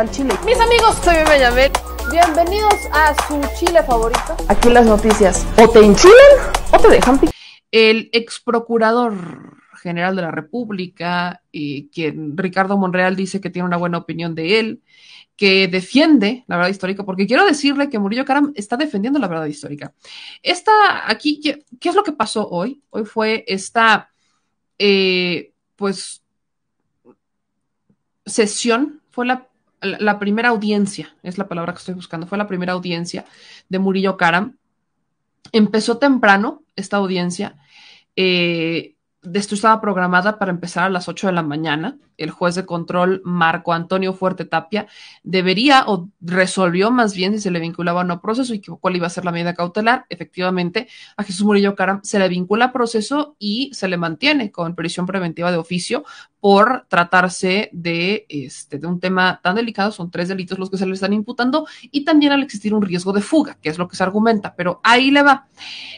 al chile. Mis amigos, soy Benjamín. Bienvenidos a su chile favorito. Aquí las noticias. O te enchilan o te dejan picar. El ex procurador general de la República, y eh, quien Ricardo Monreal dice que tiene una buena opinión de él, que defiende la verdad histórica, porque quiero decirle que Murillo Karam está defendiendo la verdad histórica. Esta, aquí, ¿qué, qué es lo que pasó hoy? Hoy fue esta, eh, pues, sesión, fue la la primera audiencia, es la palabra que estoy buscando, fue la primera audiencia de Murillo Karam. Empezó temprano esta audiencia. Eh, esto estaba programada para empezar a las 8 de la mañana. El juez de control, Marco Antonio Fuerte Tapia, debería o resolvió más bien si se le vinculaba o no proceso y cuál iba a ser la medida cautelar. Efectivamente, a Jesús Murillo Caram se le vincula a proceso y se le mantiene con prisión preventiva de oficio por tratarse de, este, un tema tan delicado. Son tres delitos los que se le están imputando y también al existir un riesgo de fuga, que es lo que se argumenta. Pero ahí le va.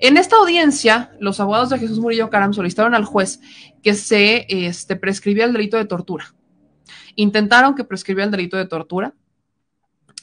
En esta audiencia, los abogados de Jesús Murillo Caram solicitaron al juez que se este, el delito de tortura. Intentaron que prescribiera el delito de tortura,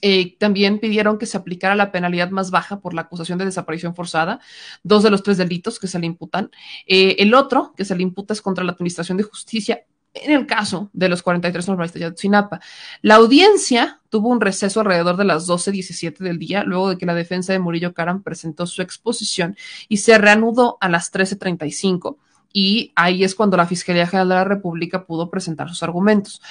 eh, también pidieron que se aplicara la penalidad más baja por la acusación de desaparición forzada, dos de los tres delitos que se le imputan. Eh, el otro que se le imputa es contra la Administración de Justicia en el caso de los 43 normalistas de Ayotzinapa. La audiencia tuvo un receso alrededor de las 12.17 del día, luego de que la defensa de Murillo Karam presentó su exposición y se reanudó a las 13.35. Y ahí es cuando la Fiscalía General de la República pudo presentar sus argumentos.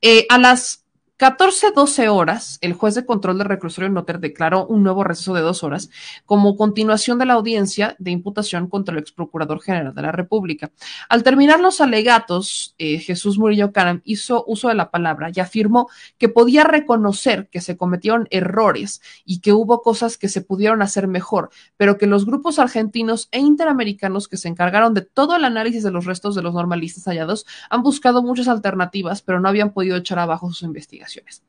Eh, a las 14-12 horas, el juez de control del reclusorio Noter declaró un nuevo receso de dos horas como continuación de la audiencia de imputación contra el procurador general de la República. Al terminar los alegatos, eh, Jesús Murillo Caram hizo uso de la palabra y afirmó que podía reconocer que se cometieron errores y que hubo cosas que se pudieron hacer mejor, pero que los grupos argentinos e interamericanos que se encargaron de todo el análisis de los restos de los normalistas hallados han buscado muchas alternativas, pero no habían podido echar abajo sus investigaciones investigaciones.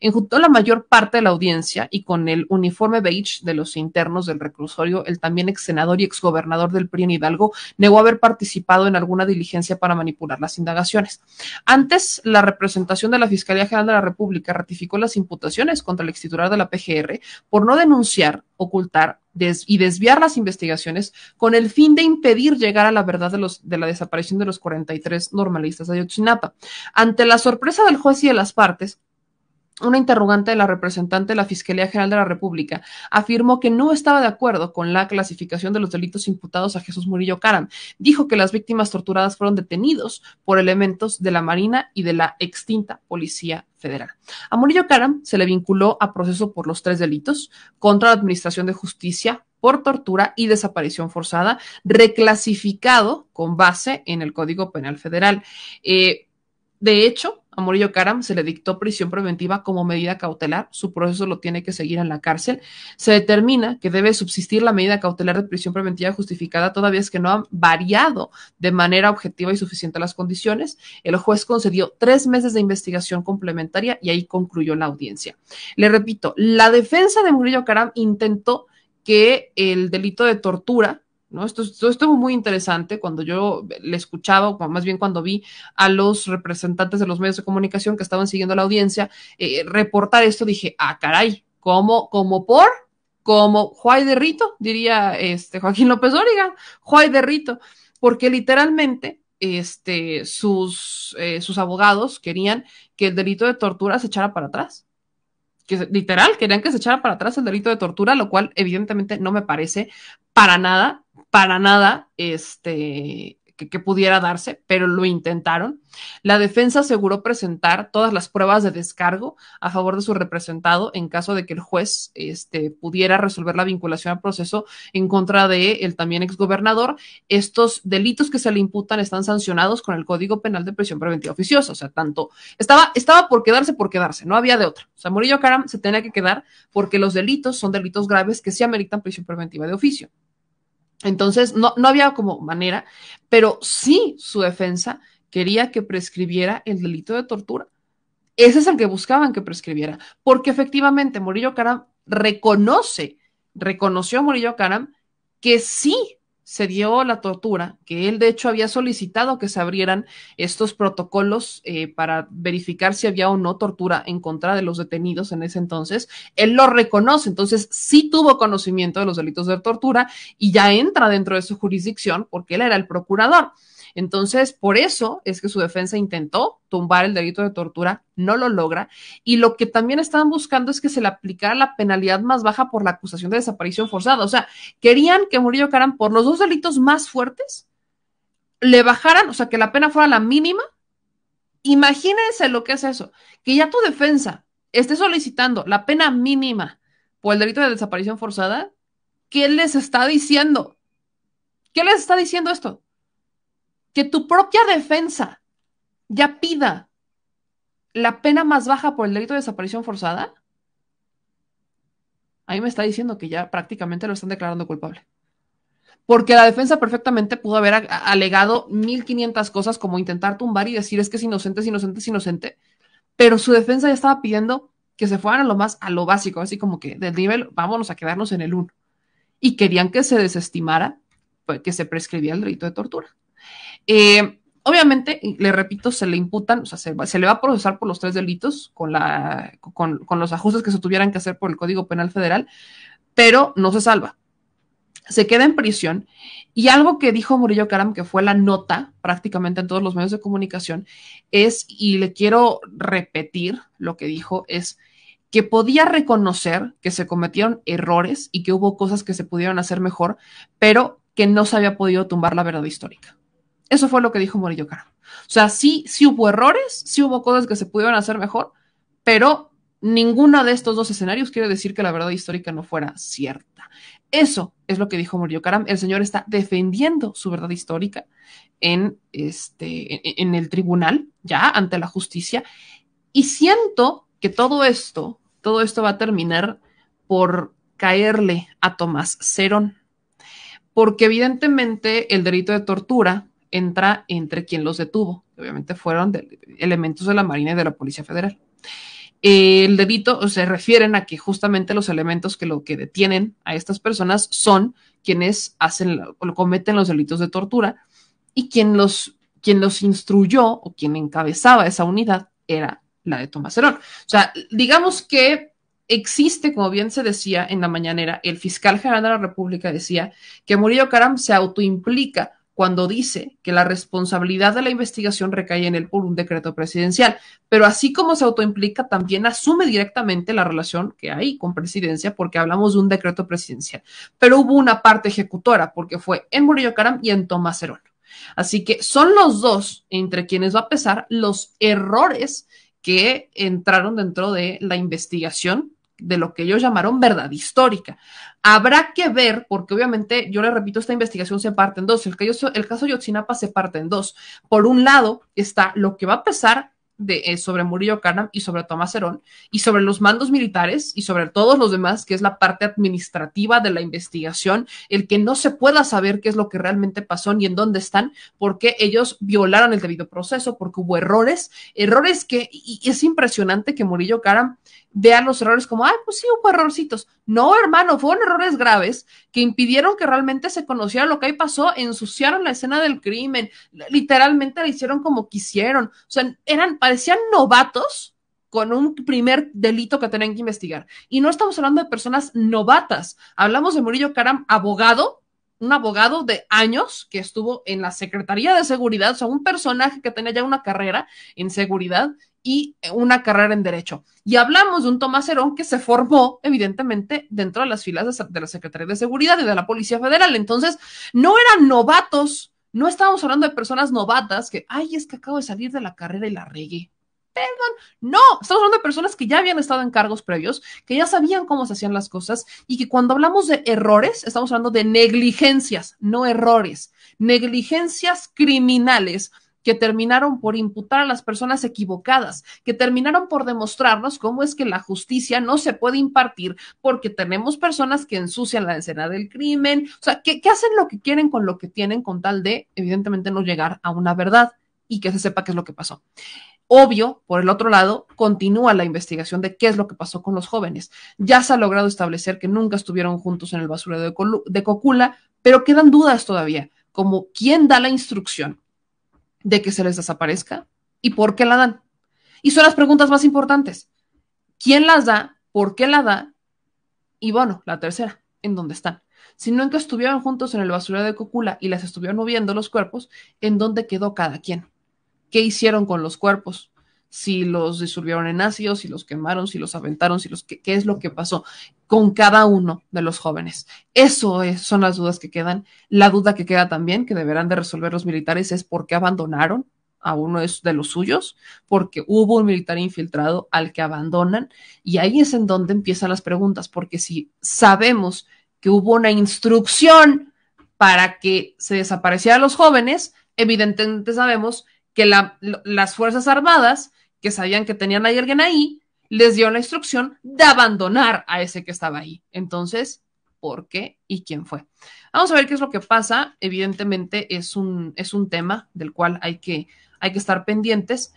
Enjuntó la mayor parte de la audiencia y con el uniforme beige de los internos del reclusorio, el también ex senador y exgobernador del PRI en Hidalgo negó haber participado en alguna diligencia para manipular las indagaciones. Antes, la representación de la Fiscalía General de la República ratificó las imputaciones contra el extitular de la PGR por no denunciar, ocultar y desviar las investigaciones con el fin de impedir llegar a la verdad de, los, de la desaparición de los 43 normalistas de Ayotzinapa. Ante la sorpresa del juez y de las partes, una interrogante de la representante de la Fiscalía General de la República afirmó que no estaba de acuerdo con la clasificación de los delitos imputados a Jesús Murillo Karam. Dijo que las víctimas torturadas fueron detenidos por elementos de la Marina y de la extinta Policía Federal. A Murillo Karam se le vinculó a proceso por los tres delitos contra la Administración de Justicia por tortura y desaparición forzada, reclasificado con base en el Código Penal Federal. Eh, de hecho, a Murillo Karam se le dictó prisión preventiva como medida cautelar, su proceso lo tiene que seguir en la cárcel. Se determina que debe subsistir la medida cautelar de prisión preventiva justificada, todavía es que no han variado de manera objetiva y suficiente las condiciones. El juez concedió tres meses de investigación complementaria y ahí concluyó la audiencia. Le repito, la defensa de Murillo Karam intentó que el delito de tortura esto, esto, estuvo muy interesante cuando yo le escuchaba, o más bien cuando vi a los representantes de los medios de comunicación que estaban siguiendo la audiencia eh, reportar esto, dije, ah, caray, como cómo por? Como Juay de Rito, diría este Joaquín López Origa, Juay de Rito, porque literalmente este, sus, eh, sus abogados querían que el delito de tortura se echara para atrás. Que, literal, querían que se echara para atrás el delito de tortura, lo cual evidentemente no me parece para nada para nada este, que, pudiera darse, pero lo intentaron. La defensa aseguró presentar todas las pruebas de descargo a favor de su representado en caso de que el juez este, pudiera resolver la vinculación al proceso en contra de el también exgobernador. Estos delitos que se le imputan están sancionados con el Código Penal de Prisión Preventiva Oficiosa, o sea, tanto estaba, estaba por quedarse por quedarse, no había de otra. O sea, Murillo Karam se tenía que quedar porque los delitos son delitos graves que sí ameritan prisión preventiva de oficio. Entonces, no, no había como manera, pero sí su defensa quería que prescribiera el delito de tortura. Ese es el que buscaban que prescribiera, porque efectivamente Murillo Karam reconoce, reconoció a Murillo Karam que sí se dio la tortura, que él de hecho había solicitado que se abrieran estos protocolos eh, para verificar si había o no tortura en contra de los detenidos en ese entonces. Él lo reconoce, entonces sí tuvo conocimiento de los delitos de tortura y ya entra dentro de su jurisdicción porque él era el procurador. Entonces, por eso es que su defensa intentó tumbar el delito de tortura, no lo logra. Y lo que también estaban buscando es que se le aplicara la penalidad más baja por la acusación de desaparición forzada. O sea, querían que Murillo Caram, por los dos delitos más fuertes, le bajaran, o sea, que la pena fuera la mínima. Imagínense lo que es eso, que ya tu defensa esté solicitando la pena mínima por el delito de desaparición forzada, ¿qué les está diciendo? ¿Qué les está diciendo esto? que tu propia defensa ya pida la pena más baja por el delito de desaparición forzada, ahí me está diciendo que ya prácticamente lo están declarando culpable. Porque la defensa perfectamente pudo haber alegado 1500 cosas como intentar tumbar y decir es que es inocente, es inocente, es inocente, pero su defensa ya estaba pidiendo que se fueran a lo más a lo básico, así como que del nivel vámonos a quedarnos en el uno. Y querían que se desestimara, pues, que se prescribía el delito de tortura. Eh, obviamente, le repito, se le imputan, o sea, se, le va a procesar por los tres delitos con, con los ajustes que se tuvieran que hacer por el Código Penal Federal, pero no se salva. Se queda en prisión y algo que dijo Murillo Karam, que fue la nota prácticamente en todos los medios de comunicación, es, y le quiero repetir lo que dijo, es que podía reconocer que se cometieron errores y que hubo cosas que se pudieron hacer mejor, pero que no se había podido tumbar la verdad histórica. Eso fue lo que dijo Morillo Caro. O sea, sí, sí hubo errores, sí hubo cosas que se pudieron hacer mejor, pero ninguno de estos dos escenarios quiere decir que la verdad histórica no fuera cierta. Eso es lo que dijo Murillo Karam. El señor está defendiendo su verdad histórica en, este, en, el tribunal, ya ante la justicia. Y siento que todo esto, todo esto va a terminar por caerle a Tomás Cerón, porque evidentemente el delito de tortura entra entre quien los detuvo. Obviamente fueron elementos de la Marina y de la Policía Federal. El delito se refieren a que justamente los elementos que lo que detienen a estas personas son quienes hacen o cometen los delitos de tortura y quien los, quien los instruyó o quien encabezaba esa unidad era la de Tomás Herón. O sea, digamos que existe, como bien se decía en la mañanera, el fiscal general de la República decía que Murillo Caram se autoimplica cuando dice que la responsabilidad de la investigación recae en él por un decreto presidencial, pero así como se autoimplica, también asume directamente la relación que hay con presidencia, porque hablamos de un decreto presidencial. Pero hubo una parte ejecutora, porque fue en Murillo Caram y en Tomás Herón. Así que son los dos entre quienes va a pesar los errores que entraron dentro de la investigación de lo que ellos llamaron verdad histórica. Habrá que ver, porque obviamente, yo le repito, esta investigación se parte en dos. El, que yo, el caso Yotzinapa se parte en dos. Por un lado está lo que va a pesar de, eh, sobre Murillo Karam y sobre Tomás Herón y sobre los mandos militares y sobre todos los demás, que es la parte administrativa de la investigación, el que no se pueda saber qué es lo que realmente pasó ni en dónde están, porque ellos violaron el debido proceso, porque hubo errores, errores que y es impresionante que Murillo Karam vean los errores como, ay, pues sí, hubo errorcitos. No, hermano, fueron errores graves que impidieron que realmente se conociera lo que ahí pasó, ensuciaron la escena del crimen, literalmente la hicieron como quisieron. O sea, eran, parecían novatos con un primer delito que tenían que investigar. Y no estamos hablando de personas novatas, hablamos de Murillo Caram, abogado, un abogado de años que estuvo en la Secretaría de Seguridad, o sea, un personaje que tenía ya una carrera en seguridad y una carrera en Derecho. Y hablamos de un Tomás Herón que se formó, evidentemente, dentro de las filas de, la Secretaría de Seguridad y de la Policía Federal. Entonces, no eran novatos, no estábamos hablando de personas novatas que, ay, es que acabo de salir de la carrera y la regué. Perdón, no, estamos hablando de personas que ya habían estado en cargos previos, que ya sabían cómo se hacían las cosas y que cuando hablamos de errores, estamos hablando de negligencias, no errores, negligencias criminales que terminaron por imputar a las personas equivocadas, que terminaron por demostrarnos cómo es que la justicia no se puede impartir porque tenemos personas que ensucian la escena del crimen, o sea, que, hacen lo que quieren con lo que tienen con tal de, evidentemente, no llegar a una verdad y que se sepa qué es lo que pasó. Obvio, por el otro lado, continúa la investigación de qué es lo que pasó con los jóvenes. Ya se ha logrado establecer que nunca estuvieron juntos en el basurero de, de Cocula, pero quedan dudas todavía, como quién da la instrucción de que se les desaparezca y por qué la dan. Y son las preguntas más importantes. ¿Quién las da? ¿Por qué la da? Y bueno, la tercera, ¿en dónde están? Sino en que estuvieron juntos en el basurero de Cocula y las estuvieron moviendo los cuerpos, ¿en dónde quedó cada quien? ¿Qué hicieron con los cuerpos? Si los disolvieron en ácido, si los quemaron, si los aventaron, si los qué, qué es lo que pasó con cada uno de los jóvenes. Eso son las dudas que quedan. La duda que queda también, que deberán de resolver los militares, es por qué abandonaron a uno de, los suyos, porque hubo un militar infiltrado al que abandonan. Y ahí es en donde empiezan las preguntas, porque si sabemos que hubo una instrucción para que se desaparecieran los jóvenes, evidentemente sabemos que las Fuerzas Armadas, que sabían que tenían a alguien ahí, les dio la instrucción de abandonar a ese que estaba ahí. Entonces, ¿por qué y quién fue? Vamos a ver qué es lo que pasa. Evidentemente es un, es un tema del cual hay que, hay que estar pendientes.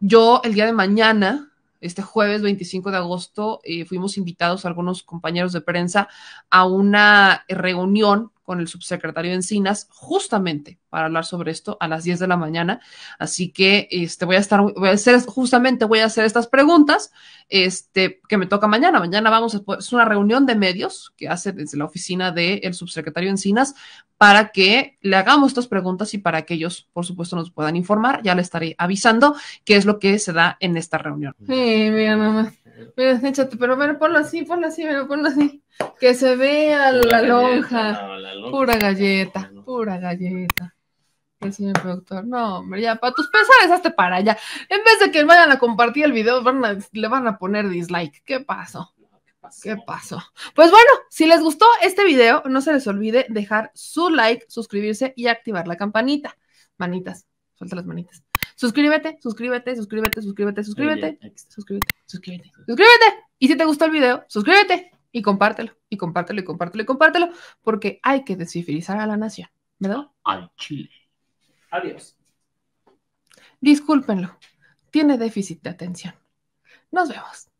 Yo el día de mañana este jueves 25 de agosto eh, fuimos invitados algunos compañeros de prensa a una reunión con el subsecretario Encinas justamente para hablar sobre esto a las 10 de la mañana. Así que este, voy a estar, hacer, justamente voy a hacer estas preguntas este, que me toca mañana. Mañana vamos a, es una reunión de medios que hace desde la oficina del subsecretario Encinas para que le hagamos estas preguntas y para que ellos, por supuesto, nos puedan informar. Ya le estaré avisando qué es lo que se da en esta reunión. Sí, mira mamá, Mira, échate, pero mira, ponlo así, ponlo así, mira, ponlo así. Que se vea la, lonja. pura galleta, pura galleta. El señor productor, no, hombre, ya, para tus pesares, hazte para allá. En vez de que vayan a compartir el video, le van a poner dislike. ¿Qué pasó? ¿Qué pasó? Pues bueno, si les gustó este video, no se les olvide dejar su like, suscribirse y activar la campanita. Manitas, suelta las manitas. Suscríbete, suscríbete, suscríbete, suscríbete, suscríbete, suscríbete, suscríbete, suscríbete. Y si te gustó el video, suscríbete y compártelo, y compártelo, y compártelo, y compártelo, porque hay que descifrizar a la nación, ¿verdad? Al Chile. Adiós. Discúlpenlo, tiene déficit de atención. Nos vemos.